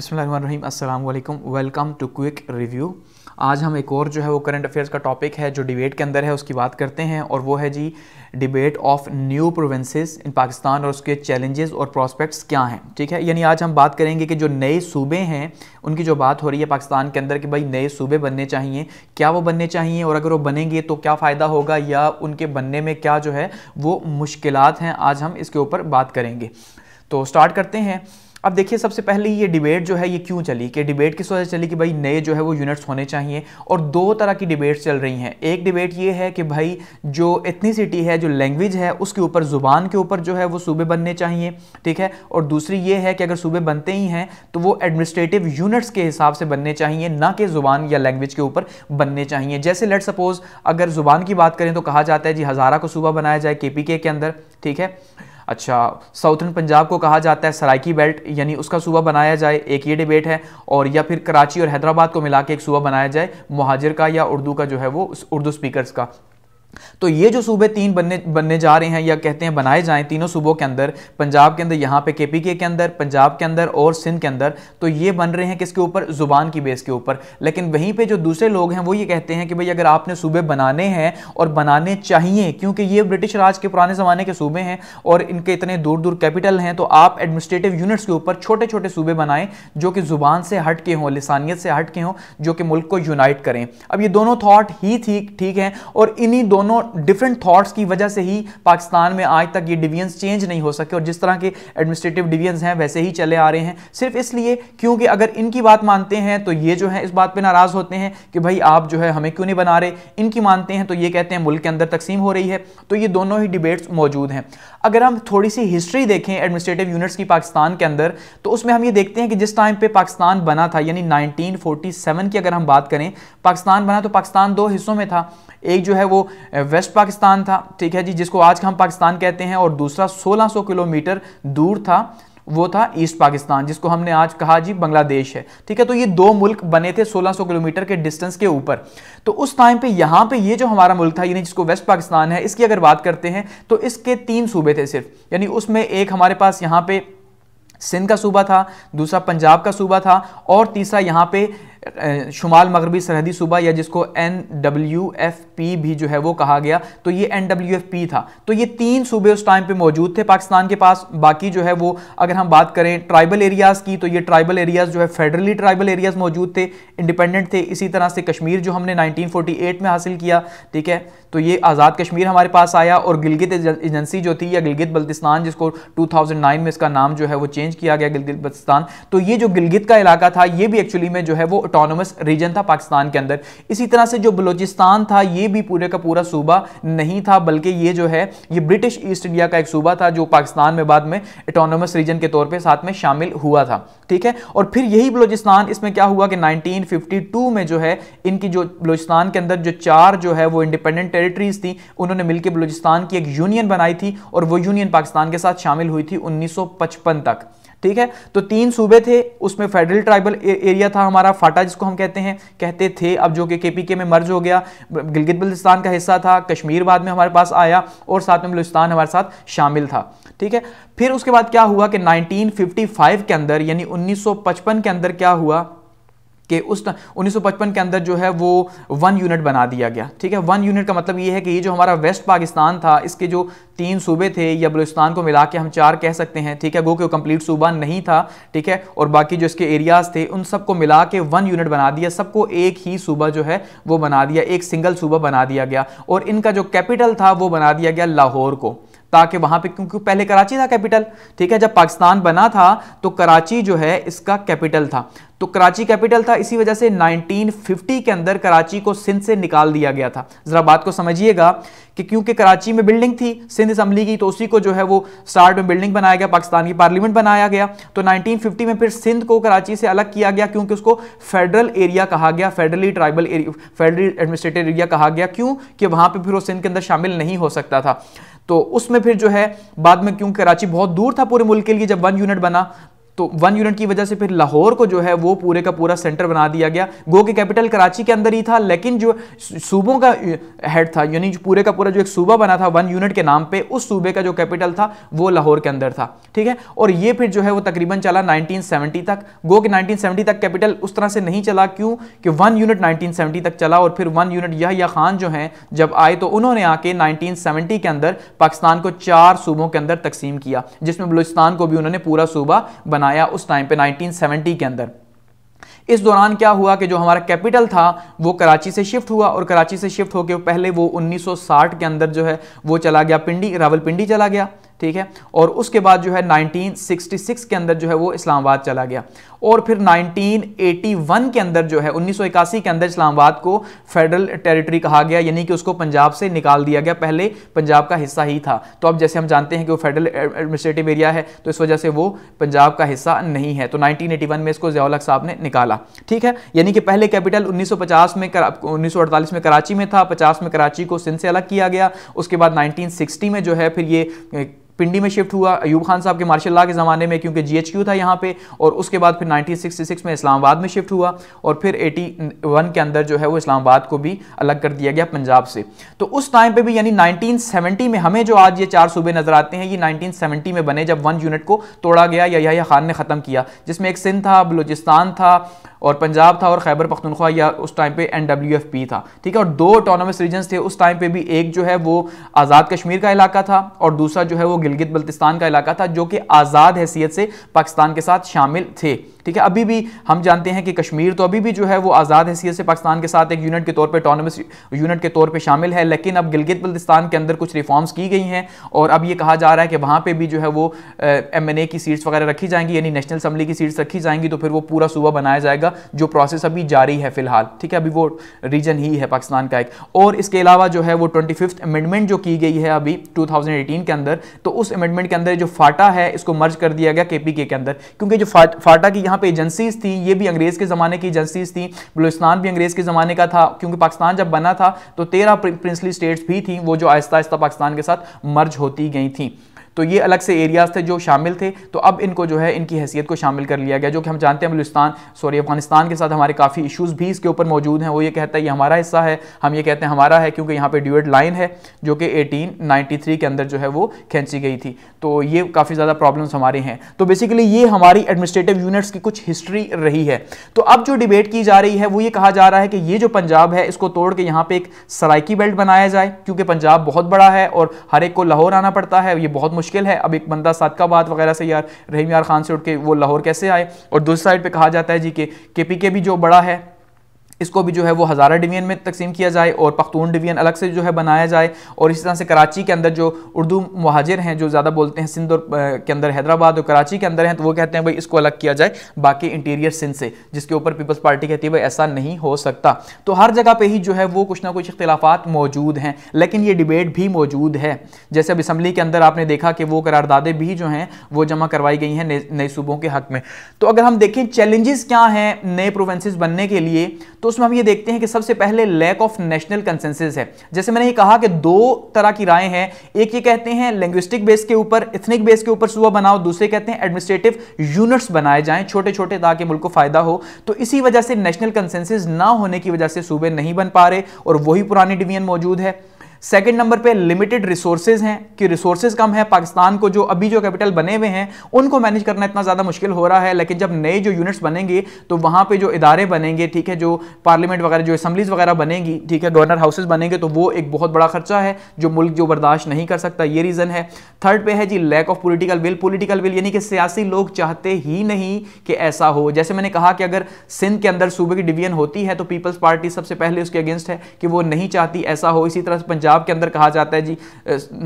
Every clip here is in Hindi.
बिसमीम अस्सलाम वालेकुम वेलकम टू क्विक रिव्यू आज हम एक और जो है वो करंट अफेयर्स का टॉपिक है जो डिबेट के अंदर है उसकी बात करते हैं और वो है the debate of new provinces in Pakistan और उसके चैलेंजेस और प्रॉस्पेक्ट्स क्या हैं ठीक है यानी आज हम बात करेंगे कि जो नए सूबे हैं उनकी जो बात हो रही है पाकिस्तान के अंदर कि भाई नए सूबे बनने चाहिए क्या वो बनने चाहिए और अगर वो बनेंगे तो क्या फ़ायदा होगा या उनके बनने में क्या जो है वो मुश्किल हैं आज हम इसके ऊपर बात करेंगे तो स्टार्ट करते हैं अब देखिए सबसे पहले ये डिबेट जो है ये क्यों चली कि डिबेट किस वजह से चली कि भाई नए जो है वो यूनिट्स होने चाहिए और दो तरह की डिबेट्स चल रही हैं एक डिबेट ये है कि भाई जो सिटी है जो लैंग्वेज है उसके ऊपर ज़ुबान के ऊपर जो है वो सूबे बनने चाहिए ठीक है और दूसरी ये है कि अगर सूबे बनते ही हैं तो वो एडमिनिस्ट्रेटिव यूनिट्स के हिसाब से बनने चाहिए ना कि ज़ुबान या लैंग्वेज के ऊपर बनने चाहिए जैसे लेट सपोज़ अगर ज़ुबान की बात करें तो कहा जाता है जी हज़ारा को सूबा बनाया जाए के के अंदर ठीक है अच्छा साउथर्न पंजाब को कहा जाता है सराइकी बेल्ट यानी उसका सूबा बनाया जाए एक ये डिबेट है और या फिर कराची और हैदराबाद को मिला के एक सूबा बनाया जाए महाजिर का या उर्दू का जो है वो उर्दू स्पीकर्स का तो ये जो सूबे तीन बनने बनने जा रहे हैं या कहते हैं बनाए जाएं तीनों सूबों के अंदर पंजाब के अंदर यहाँ पे केपीके के अंदर पंजाब के अंदर और सिंध के अंदर तो ये बन रहे हैं किसके ऊपर ज़ुबान की बेस के ऊपर लेकिन वहीं पे जो दूसरे लोग हैं वो ये कहते हैं कि भाई अगर आपने सूबे बनाने हैं और बनाने चाहिए क्योंकि ये ब्रिटिश राज के पुराने ज़माने के सूबे हैं और इनके इतने दूर दूर कैपिटल हैं तो आप एडमिनिस्ट्रेटिव यूनिट्स के ऊपर छोटे छोटे सूबे बनाएं जो कि ज़ुबान से हट के हों लसानियत से हट के हों जो कि मुल्क को यूनाइट करें अब ये दोनों थाट ही ठीक ठीक हैं और इन्हीं दोनों दोनों डिफरेंट थॉट्स की वजह से ही पाकिस्तान में आज तक ये डिवीजन्स चेंज नहीं हो सके और जिस तरह के एडमिनिस्ट्रेटिव डिवीजन्स हैं वैसे ही चले आ रहे हैं सिर्फ इसलिए क्योंकि अगर इनकी बात मानते हैं तो ये जो है इस बात पर नाराज़ होते हैं कि भाई आप जो है हमें क्यों नहीं बना रहे इनकी मानते हैं तो ये कहते हैं मुल्क के अंदर तकसीम हो रही है तो ये दोनों ही डिबेट्स मौजूद हैं अगर हम थोड़ी सी हिस्ट्री देखें एडमिनिस्ट्रेटिव यूनिट्स की पाकिस्तान के अंदर तो उसमें हम ये देखते हैं कि जिस टाइम पे पाकिस्तान बना था यानी 1947 की अगर हम बात करें पाकिस्तान बना तो पाकिस्तान दो हिस्सों में था एक जो है वो वेस्ट पाकिस्तान था ठीक है जी जिसको आज हम पाकिस्तान कहते हैं और दूसरा 1600 किलोमीटर दूर था वो था ईस्ट पाकिस्तान जिसको हमने आज कहा जी बांग्लादेश है ठीक है तो ये दो मुल्क बने थे 1600 किलोमीटर के डिस्टेंस के ऊपर तो उस टाइम पे यहाँ पे ये जो हमारा मुल्क था यानी जिसको वेस्ट पाकिस्तान है इसकी अगर बात करते हैं तो इसके तीन सूबे थे सिर्फ यानी उसमें एक हमारे पास यहाँ पे सिंध का सूबा था दूसरा पंजाब का सूबा था और तीसरा यहाँ पे शुमाल मगरबी सरहदी सूबा या जिसको एन डब्ल्यू एफ पी भी जो है वो कहा गया तो ये एन डब्ल्यू एफ पी था तो ये तीन सूबे उस टाइम पे मौजूद थे पाकिस्तान के पास बाकी जो है वो अगर हम बात करें ट्राइबल एरियाज़ की तो ये ट्राइबल एरियाज़ जो है फेडरली ट्राइबल एरियाज़ मौजूद थे इंडिपेंडेंट थे इसी तरह से कश्मीर जो हमने 1948 में हासिल किया ठीक है तो ये आज़ाद कश्मीर हमारे पास आया और गिलगित एजेंसी जो थी या गिलगित बल्तिस्तान जिसको 2009 में इसका नाम जो है वो चेंज किया गया गिलगित बल्तिस्तान तो ये जो गिलगित का इलाका था ये भी एक्चुअली में जो है वो ऑटोनोमस रीजन था पाकिस्तान के अंदर इसी तरह से जो बलोचिस्तान था ये भी पूरे का पूरा सूबा नहीं था बल्कि ये जो है ये ब्रिटिश ईस्ट इंडिया का एक सूबा था जो पाकिस्तान में बाद में ऑटोनोमस रीजन के तौर पर साथ में शामिल हुआ था ठीक है और फिर यही बलोचिस्तान इसमें क्या हुआ कि नाइनटीन में जो है इनकी जो बलोचिस्तान के अंदर जो चार जो है वो इंडिपेंडेंट टेरिटरीज थी उन्होंने मिलकर बलोचिस्तान की एक यूनियन बनाई थी और वो यूनियन पाकिस्तान के साथ शामिल हुई थी 1955 तक ठीक है तो तीन सूबे थे उसमें फेडरल ट्राइबल एरिया था हमारा फाटा जिसको हम कहते हैं कहते थे अब जो कि के पी के में मर्ज हो गया गिलगित बल्तिस्तान का हिस्सा था कश्मीर बाद में हमारे पास आया और साथ में बलुस्तान हमारे साथ शामिल था ठीक है फिर उसके बाद क्या हुआ कि 1955 के अंदर यानी 1955 के अंदर क्या हुआ कि उस उन्नीस के अंदर जो है वो वन यूनिट बना दिया गया ठीक है वन यूनिट का मतलब ये है कि ये जो हमारा वेस्ट पाकिस्तान था इसके जो तीन सूबे थे या बलुस्तान को मिला के हम चार कह सकते हैं ठीक है गो के कंप्लीट सूबा नहीं था ठीक है और बाकी जो इसके एरियाज थे उन सबको मिला के वन यूनिट बना दिया सबको एक ही सूबा जो है वो बना दिया एक सिंगल सूबा बना दिया गया और इनका जो कैपिटल था वो बना दिया गया लाहौर को ताकि वहां पे क्योंकि पहले कराची था कैपिटल ठीक है जब पाकिस्तान बना था तो कराची जो है इसका कैपिटल था तो कराची कैपिटल था इसी वजह से 1950 के अंदर कराची को सिंध से निकाल दिया गया था ज़रा बात को समझिएगा कि क्योंकि कराची में बिल्डिंग थी सिंध असम्बली की तो उसी को जो है वो स्टार्ट में बिल्डिंग बनाया गया पाकिस्तान की पार्लियामेंट बनाया गया तो 1950 में फिर सिंध को कराची से अलग किया गया क्योंकि उसको फेडरल एरिया कहा गया federally tribal area federal administrative area कहा गया क्यों कि पर फिर वो सिंध के अंदर शामिल नहीं हो सकता था तो उसमें फिर जो है बाद में क्योंकि कराची बहुत दूर था पूरे मुल्क के लिए जब वन यूनिट बना तो वन यूनिट की वजह से फिर लाहौर को जो है वो पूरे का पूरा सेंटर बना दिया गया गो के कैपिटल कराची के अंदर ही था लेकिन जो सूबों का हेड था यानी पूरे का पूरा जो एक सूबा बना था वन यूनिट के नाम पे उस सूबे का जो कैपिटल था वो लाहौर के अंदर था ठीक है और ये फिर जो है वो तकरीबन चला नाइनटीन तक गो के नाइनटीन तक कैपिटल उस तरह से नहीं चला क्यों कि वन यूनिट नाइनटीन तक चला और फिर वन यूनिट यह खान जो है जब आए तो उन्होंने आके नाइनटीन के अंदर पाकिस्तान को चार सूबों के अंदर तकसीम किया जिसमें बलूचिस्तान को भी उन्होंने पूरा सूबा बना बनाया उस टाइम पे 1970 के अंदर इस दौरान क्या हुआ कि जो हमारा कैपिटल था वो कराची से शिफ्ट हुआ और कराची से शिफ्ट होकर पहले वो 1960 के अंदर जो है वो चला गया पिंडी रावलपिंडी चला गया ठीक है और उसके बाद जो है 1966 के अंदर जो है वो इस्लामाबाद चला गया और फिर 1981 के अंदर जो है 1981 के अंदर इस्लामाबाद को फेडरल टेरिटरी कहा गया यानी कि उसको पंजाब से निकाल दिया गया पहले पंजाब का हिस्सा ही था तो अब जैसे हम जानते हैं कि वो फेडरल एडमिनिस्ट्रेटिव एरिया है तो इस वजह से वो पंजाब का हिस्सा नहीं है तो 1981 में इसको जयाल साहब ने निकाला ठीक है यानी कि पहले कैपिटल उन्नीस में उन्नीस में कराची में था पचास में कराची को सिंध से अलग किया गया उसके बाद नाइनटीन में जो है फिर ये पिंडी में शिफ्ट हुआ अयूब खान साहब के मार्शल लॉ के ज़माने में क्योंकि जीएचक्यू था यहाँ पे और उसके बाद फिर 1966 में इस्लामाबाद में शिफ्ट हुआ और फिर 81 के अंदर जो है वो इस्लामाबाद को भी अलग कर दिया गया पंजाब से तो उस टाइम पे भी यानी 1970 में हमें जो आज ये चार सूबे नज़र आते हैं ये 1970 में बने जब वन यूनिट को तोड़ा गया या यही खान ने ख़त्म किया जिसमें एक सिंध था बलोचिस्तान था और पंजाब था और खैबर पख्तनख्वा या उस टाइम पे एन था ठीक है और दो ऑटोनमस रीजन थे उस टाइम पे भी एक जो है वो आज़ाद कश्मीर का इलाका था और दूसरा जो है वो गिलगित बल्तिस्तान का इलाका था जो कि आज़ाद हैसियत से पाकिस्तान के साथ शामिल थे ठीक है अभी भी हम जानते हैं कि कश्मीर तो अभी भी जो है वो आज़ाद हैसियत से पाकिस्तान के साथ एक यूनिट के तौर पर टोनमस यूनिट के तौर पर शामिल है लेकिन अब गिलगित बल्तिस्तान के अंदर कुछ रिफॉर्म्स की गई हैं और अब ये कहा जा रहा है कि वहाँ पर भी जो है वो एम की सीट्स वगैरह रखी जाएंगी यानी नेशनल असम्बली की सीट्स रखी जाएंगी तो फिर वो पूरा सूबा बनाया जाएगा जो प्रोसेस अभी जारी है फिलहाल ठीक है अभी वो रीजन ही है पाकिस्तान का एक और इसके अलावा जो है वो ट्वेंटी फिफ्थ अमेंडमेंट जो की गई है अभी 2018 के अंदर तो उस अमेंडमेंट के अंदर जो फाटा है इसको मर्ज कर दिया गया केपीके के अंदर क्योंकि जो फाटा की यहाँ पे एजेंसीज थी ये भी अंग्रेज के ज़माने की एजेंसीज थी बलोचिस्तान भी अंग्रेज के ज़माने का था क्योंकि पाकिस्तान जब बना था तो तेरह प्रिंसली स्टेट्स भी थी वो जो आहिस्ता आहिस्ता पाकिस्तान के साथ मर्ज होती गई थी तो ये अलग से एरियाज़ थे जो शामिल थे तो अब इनको जो है इनकी हैसियत को शामिल कर लिया गया जो कि हम जानते हैं बलुस्तान सॉरी अफगानिस्तान के साथ हमारे काफ़ी इशूज़ भी इसके ऊपर मौजूद हैं वो ये कहता है ये हमारा हिस्सा है हम ये कहते हैं हमारा है क्योंकि यहाँ पर ड्यूएड लाइन है जो कि एटीन के अंदर जो है वो खींची गई थी तो ये काफ़ी ज़्यादा प्रॉब्लम्स हमारे हैं तो बेसिकली ये हमारी एडमिनिस्ट्रेटिव यूनिट्स की कुछ हिस्ट्री रही है तो अब जो डिबेट की जा रही है वो ये कहा जा रहा है कि ये जो पंजाब है इसको तोड़ के यहाँ पे एक सराइकी बेल्ट बनाया जाए क्योंकि पंजाब बहुत बड़ा है और हर एक को लाहौर आना पड़ता है ये बहुत मुश्किल है अब एक बंदा बात वगैरह से यार रहीम यार खान से उठ के वो लाहौर कैसे आए और दूसरी साइड पर कहा जाता है जी के पी के भी जो बड़ा है इसको भी जो है वो हज़ारा डिवीजन में तकसीम किया जाए और पख्तून डिवीजन अलग से जो है बनाया जाए और इसी तरह से कराची के अंदर जो उर्दू महाजिर हैं जो ज़्यादा बोलते हैं सिंध और के अंदर हैदराबाद और कराची के अंदर हैं तो वो कहते हैं भाई इसको अलग किया जाए बाकी इंटीरियर सिंध से जिसके ऊपर पीपल्स पार्टी कहती है भाई ऐसा नहीं हो सकता तो हर जगह पर ही जो है वो कुछ ना कुछ इख्तलाफात मौजूद हैं लेकिन ये डिबेट भी मौजूद है जैसे अब इसम्बली के अंदर आपने देखा कि वो करारदादे भी जो हैं वो जमा करवाई गई हैं नए सूबों के हक में तो अगर हम देखें चैलेंजेस क्या हैं नए प्रोवेंसेस बनने के लिए तो उसमें हम ये देखते हैं कि सबसे पहले लैक ऑफ नेशनल कंसेंसिस है जैसे मैंने ये कहा कि दो तरह की राय हैं एक ये कहते हैं लैंग्विस्टिक बेस के ऊपर इथनिक बेस के ऊपर सूबा बनाओ दूसरे कहते हैं एडमिनिस्ट्रेटिव यूनिट्स बनाए जाएं छोटे छोटे ताकि मुल्क को फायदा हो तो इसी वजह से नेशनल कंसेंसिस ना होने की वजह से सूबे नहीं बन पा रहे और वही पुरानी डिवीजन मौजूद है सेकंड नंबर पे लिमिटेड रिसोर्सेज हैं कि रिसोर्सेज कम है पाकिस्तान को जो अभी जो कैपिटल बने हुए हैं उनको मैनेज करना इतना ज़्यादा मुश्किल हो रहा है लेकिन जब नए जो यूनिट्स बनेंगे तो वहां पर जो इदारे बनेंगे ठीक है जो पार्लियामेंट वगैरह जो असम्बलीज वगैरह बनेंगी ठीक है गवर्नर हाउसेज बनेंगे तो वो एक बहुत बड़ा खर्चा है जो मुल्क जो बर्दाश्त नहीं कर सकता ये रीज़न है थर्ड पे है जी lack of political will political will यानी कि सियासी लोग चाहते ही नहीं कि ऐसा हो जैसे मैंने कहा कि अगर सिंध के अंदर सूबे की डिवीजन होती है तो पीपल्स पार्टी सबसे पहले उसके अगेंस्ट है कि वो नहीं चाहती ऐसा हो इसी तरह पंजाब पंजाब के अंदर कहा जाता है जी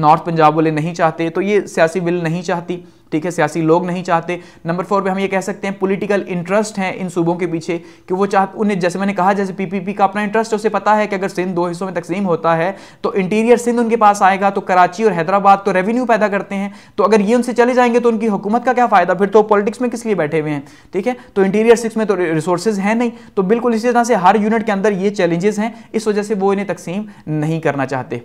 नॉर्थ पंजाब वाले नहीं चाहते तो ये सियासी विल नहीं चाहती ठीक है सियासी लोग नहीं चाहते नंबर फोर पे हम ये कह सकते हैं पॉलिटिकल इंटरेस्ट हैं इन सूबों के पीछे कि वो चाह उन्हें जैसे मैंने कहा जैसे पीपीपी का अपना इंटरेस्ट उसे पता है कि अगर सिंध दो हिस्सों में तकसीम होता है तो इंटीरियर सिंध उनके पास आएगा तो कराची और हैदराबाद तो रेवेन्यू पैदा करते हैं तो अगर ये उनसे चले जाएंगे तो उनकी हुकूमत का क्या फ़ायदा फिर तो पॉलिटिक्स में किस लिए बैठे हुए हैं ठीक है तो इंटीरियर सिक्स में तो रिसोर्सेज हैं नहीं तो बिल्कुल इसी तरह से हर यूनिट के अंदर ये चैलेंजेस हैं इस वजह से वो इन्हें तकसीम नहीं करना चाहते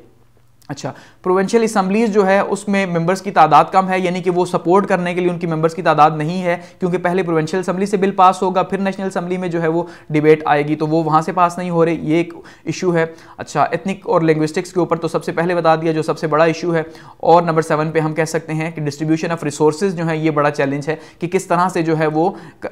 अच्छा प्रोवेंशियल असम्बलीज जो है उसमें मेंबर्स की तादाद कम है यानी कि वो सपोर्ट करने के लिए उनकी मेंबर्स की तादाद नहीं है क्योंकि पहले प्रोवेंशियल असम्बली से बिल पास होगा फिर नेशनल असम्बली में जो है वो डिबेट आएगी तो वो वहाँ से पास नहीं हो रही ये एक इशू है अच्छा एथनिक और लिंग्विस्टिक्स के ऊपर तो सबसे पहले बता दिया जो सबसे बड़ा इशू है और नंबर सेवन पर हम कह सकते हैं कि डिस्ट्रीब्यूशन ऑफ रिसोर्स जो है ये बड़ा चैलेंज है कि किस तरह से जो है वो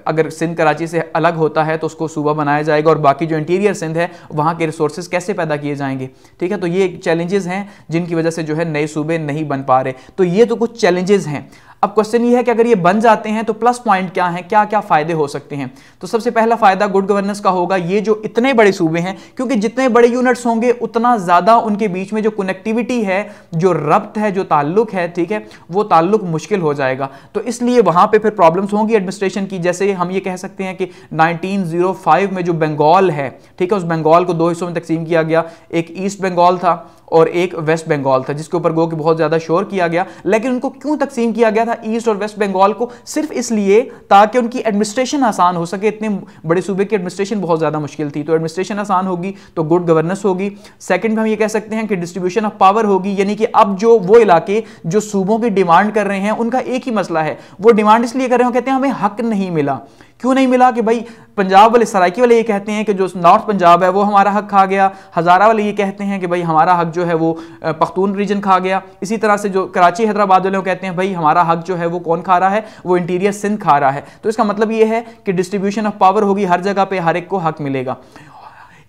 अगर सिंध कराची से अलग होता है तो उसको सूबा बनाया जाएगा और बाकी जो इंटीरियर सिंध है वहाँ के रिसोर्सेज कैसे पैदा किए जाएंगे ठीक है तो ये चैलेंजेस हैं जिनकी वजह से जो है नए सूबे नहीं बन पा रहे तो ये तो कुछ चैलेंजेस हैं अब क्वेश्चन ये है कि अगर ये बन जाते हैं तो प्लस पॉइंट क्या है क्या क्या फायदे हो सकते हैं तो सबसे पहला फायदा गुड गवर्नेंस का होगा ये जो इतने बड़े सूबे हैं क्योंकि जितने बड़े यूनिट्स होंगे उतना ज़्यादा उनके बीच में जो कनेक्टिविटी है जो रब्त है जो ताल्लुक है ठीक है वो ताल्लुक मुश्किल हो जाएगा तो इसलिए वहां पर फिर प्रॉब्लम्स होंगी एडमिनिस्ट्रेशन की जैसे हम ये कह सकते हैं कि नाइनटीन में जो बंगाल है ठीक है उस बंगाल को दो हिस्सों में तकसीम किया गया एक ईस्ट बंगाल था और एक वेस्ट बंगाल था जिसके ऊपर गो के बहुत ज़्यादा शोर किया गया लेकिन उनको क्यों तकसीम किया गया था ईस्ट और वेस्ट बंगाल को सिर्फ इसलिए ताकि उनकी एडमिनिस्ट्रेशन आसान हो सके इतने बड़े सूबे की एडमिनिस्ट्रेशन बहुत ज़्यादा मुश्किल थी तो एडमिनिस्ट्रेशन आसान होगी तो गुड गवर्नेंस होगी सेकंड हम ये कह सकते हैं कि डिस्ट्रीब्यूशन ऑफ पावर होगी यानी कि अब जो वो इलाके जो सूबों की डिमांड कर रहे हैं उनका एक ही मसला है वो डिमांड इसलिए कर रहे हो कहते हैं हमें हक नहीं मिला क्यों नहीं मिला कि भाई पंजाब वाले सराइकी वाले ये कहते हैं कि जो नॉर्थ पंजाब है वो हमारा हक खा गया हज़ारा वाले ये कहते हैं कि भाई हमारा हक जो है वो पख्तून रीजन खा गया इसी तरह से जो कराची हैदराबाद वाले कहते हैं भाई हमारा हक जो है वो कौन खा रहा है वो इंटीरियर सिंध खा रहा है तो इसका मतलब ये है कि डिस्ट्रीब्यूशन ऑफ पावर होगी हर जगह पर हर एक को हक मिलेगा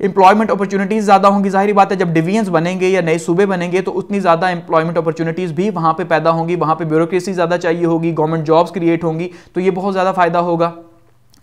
इंप्लॉयमेंट अपॉर्चुनिटीज़ ज़्यादा होंगी जाहिर बात है जब डिवीजन्स बनेंगे या नए सूबे बनेंगे तो उतनी ज़्यादा एम्प्लॉयमेंट अपॉर्चुनिटीज़ भी वहाँ पे पैदा होंगी वहाँ पे ब्यूरोक्रेसी ज़्यादा चाहिए होगी गवर्नमेंट जॉब्स क्रिएट होंगी तो ये बहुत ज़्यादा फ़ायदा होगा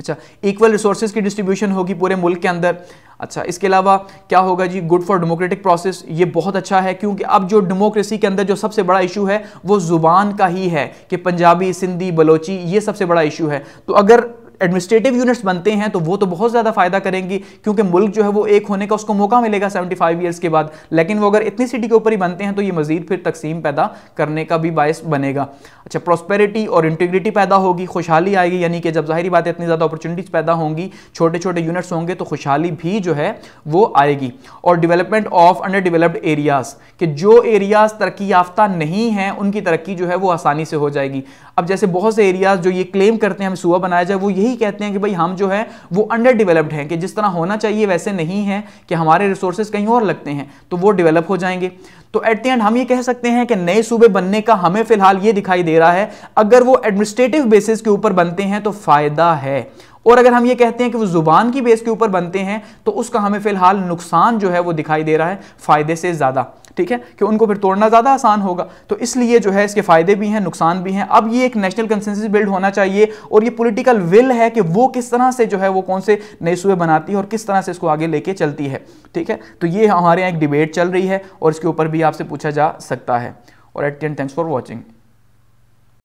अच्छा इक्वल रिसोर्सेज की डिस्ट्रीब्यूशन होगी पूरे मुल्क के अंदर अच्छा इसके अलावा क्या होगा जी गुड फॉर डेमोक्रेटिक प्रोसेस ये बहुत अच्छा है क्योंकि अब जो डेमोक्रेसी के अंदर जो सबसे बड़ा इशू है वो ज़ुबान का ही है कि पंजाबी सिंधी बलोची ये सबसे बड़ा इशू है तो अगर एडमिनिस्ट्रेटिव यूनिट्स बनते हैं तो वो तो बहुत ज़्यादा फायदा करेंगी क्योंकि मुल्क जो है वो एक होने का उसको मौका मिलेगा सेवेंटी फाइव ईयर्स के बाद लेकिन वो अगर इतनी सिटी के ऊपर ही बनते हैं तो ये मजीद फिर तकसीम पैदा करने का भी बायस बनेगा अच्छा प्रॉस्पेरिटी और इंटीग्रिटी पैदा होगी खुशहाली आएगी यानी कि जब जाहिर बात है इतनी ज़्यादा अपॉर्चुनिटीज़ पैदा होंगी छोटे छोटे यूनिट्स होंगे तो खुशहाली भी जो है वो आएगी और development of under developed areas के जो एरियाज़ तरक्की याफ्ता नहीं हैं उनकी तरक्की जो है वो आसानी से हो जाएगी अब जैसे बहुत से एरियाज़ जो ये क्लेम करते हैं हम सुबह बनाया जाए वो यही यही कहते हैं कि भाई हम जो है वो अंडर डेवलप्ड हैं कि जिस तरह होना चाहिए वैसे नहीं है कि हमारे रिसोर्सेज कहीं और लगते हैं तो वो डेवलप हो जाएंगे तो एट द एंड हम ये कह सकते हैं कि नए सूबे बनने का हमें फिलहाल ये दिखाई दे रहा है अगर वो एडमिनिस्ट्रेटिव बेसिस के ऊपर बनते हैं तो फायदा है और अगर हम ये कहते हैं कि वो ज़ुबान की बेस के ऊपर बनते हैं तो उसका हमें फ़िलहाल नुकसान जो है वो दिखाई दे रहा है फ़ायदे से ज़्यादा ठीक है कि उनको फिर तोड़ना ज़्यादा आसान होगा तो इसलिए जो है इसके फ़ायदे भी हैं नुकसान भी हैं अब ये एक नेशनल कंसेंसस बिल्ड होना चाहिए और ये पॉलिटिकल विल है कि वो किस तरह से जो है वो कौन से नए सूबे बनाती है और किस तरह से इसको आगे लेके चलती है ठीक है तो ये हमारे यहाँ एक डिबेट चल रही है और इसके ऊपर भी आपसे पूछा जा सकता है और eight ten thanks for watching